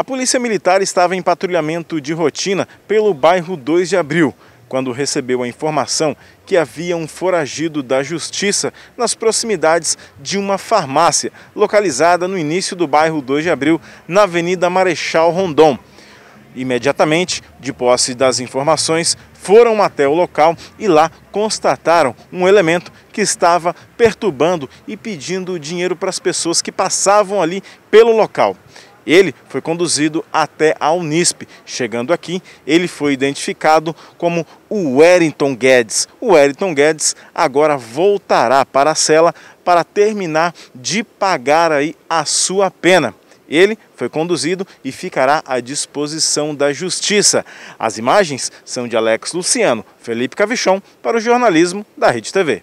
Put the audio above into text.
A polícia militar estava em patrulhamento de rotina pelo bairro 2 de Abril, quando recebeu a informação que havia um foragido da justiça nas proximidades de uma farmácia localizada no início do bairro 2 de Abril, na Avenida Marechal Rondon. Imediatamente, de posse das informações, foram até o local e lá constataram um elemento que estava perturbando e pedindo dinheiro para as pessoas que passavam ali pelo local. Ele foi conduzido até a Unisp. Chegando aqui, ele foi identificado como o Wellington Guedes. O Wellington Guedes agora voltará para a cela para terminar de pagar aí a sua pena. Ele foi conduzido e ficará à disposição da justiça. As imagens são de Alex Luciano, Felipe Cavichon para o jornalismo da Rede TV.